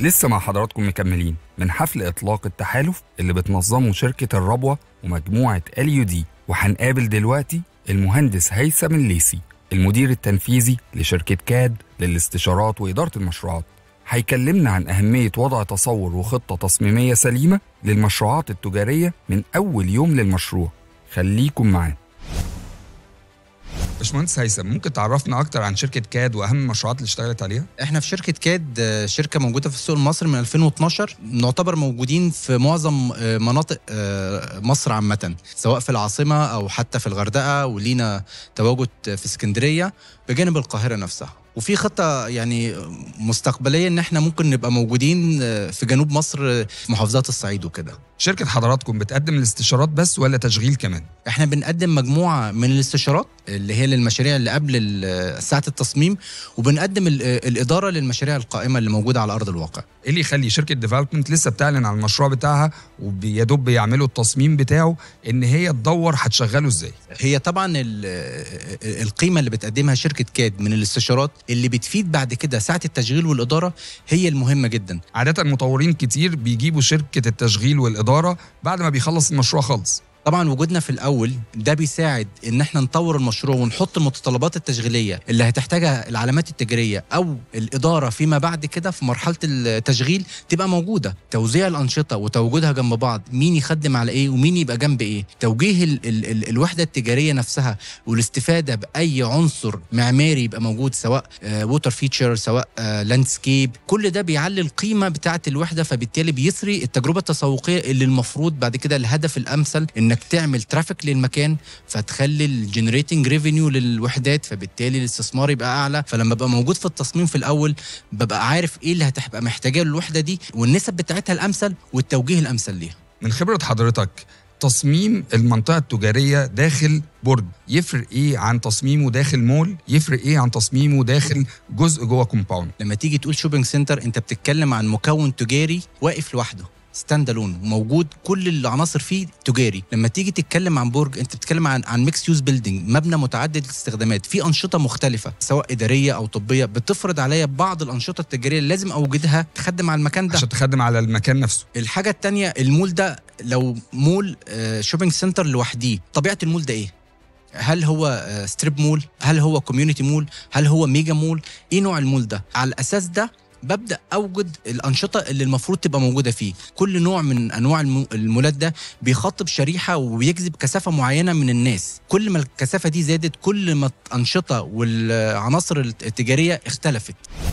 لسه مع حضراتكم مكملين من حفل إطلاق التحالف اللي بتنظمه شركة الربوة ومجموعة اليو دي وهنقابل دلوقتي المهندس هيثم الليسي المدير التنفيذي لشركة كاد للاستشارات وإدارة المشروعات هيكلمنا عن أهمية وضع تصور وخطة تصميمية سليمة للمشروعات التجارية من أول يوم للمشروع خليكم معانا باشمهندس هيثم ممكن تعرفنا اكتر عن شركه كاد واهم المشروعات اللي اشتغلت عليها احنا في شركه كاد آه، شركه موجوده في السوق المصري من 2012 نعتبر موجودين في معظم آه، مناطق آه، مصر عامه سواء في العاصمه او حتى في الغردقه ولينا تواجد في اسكندريه بجانب القاهره نفسها وفي خطه يعني مستقبليه ان احنا ممكن نبقى موجودين آه، في جنوب مصر في آه، محافظات الصعيد وكده شركه حضراتكم بتقدم الاستشارات بس ولا تشغيل كمان احنا بنقدم مجموعه من الاستشارات اللي هي للمشاريع اللي قبل آه، ساعه التصميم وبنقدم الاداره للمشاريع القائمه اللي موجوده على ارض الواقع ايه اللي يخلي شركه ديفلوبمنت لسه بتعلن عن المشروع بتاعها وبيدوب بيعملوا التصميم بتاعه ان هي تدور هتشغله ازاي هي طبعا القيمه اللي بتقدمها شركه كاد من الاستشارات اللي بتفيد بعد كده ساعه التشغيل والاداره هي المهمه جدا عاده مطورين كتير بيجيبوا شركه التشغيل والاداره بعد ما بيخلص المشروع خالص طبعا وجودنا في الاول ده بيساعد ان احنا نطور المشروع ونحط المتطلبات التشغيليه اللي هتحتاجها العلامات التجاريه او الاداره فيما بعد كده في مرحله التشغيل تبقى موجوده توزيع الانشطه وتواجدها جنب بعض مين يخدم على ايه ومين يبقى جنب ايه توجيه الـ الـ الـ الوحده التجاريه نفسها والاستفاده باي عنصر معماري يبقى موجود سواء ووتر آه، فيتشر سواء لاندسكيب آه، كل ده بيعلي القيمه بتاعه الوحده فبالتالي بيسري التجربه التسوقيه اللي المفروض بعد كده الهدف الامثل ان انك تعمل ترافيك للمكان فتخلي الجنريتنج ريفينيو للوحدات فبالتالي الاستثمار يبقى اعلى فلما ببقى موجود في التصميم في الاول ببقى عارف ايه اللي هتبقى محتاجاه الوحده دي والنسب بتاعتها الامثل والتوجيه الامثل ليها من خبره حضرتك تصميم المنطقة التجارية داخل برج يفرق ايه عن تصميمه داخل مول يفرق ايه عن تصميمه داخل جزء جوه كومباوند لما تيجي تقول شوبينج سنتر انت بتتكلم عن مكون تجاري واقف لوحده ستاند الون وموجود كل العناصر فيه تجاري لما تيجي تتكلم عن برج انت بتتكلم عن عن ميكس يوز بيلدينج مبنى متعدد الاستخدامات في انشطه مختلفه سواء اداريه او طبيه بتفرض عليا بعض الانشطه التجاريه اللي لازم اوجدها تخدم على المكان ده عشان تخدم على المكان نفسه الحاجه الثانيه المول ده لو مول شوبينج آه، سنتر لوحديه طبيعه المول ده ايه هل هو ستريب آه، مول هل هو كوميونتي مول هل هو ميجا مول ايه نوع المول ده على الاساس ده ببدا اوجد الانشطه اللي المفروض تبقى موجوده فيه كل نوع من انواع المولات ده بيخاطب شريحه وبيجذب كثافه معينه من الناس كل ما الكثافه دي زادت كل ما الانشطه والعناصر التجاريه اختلفت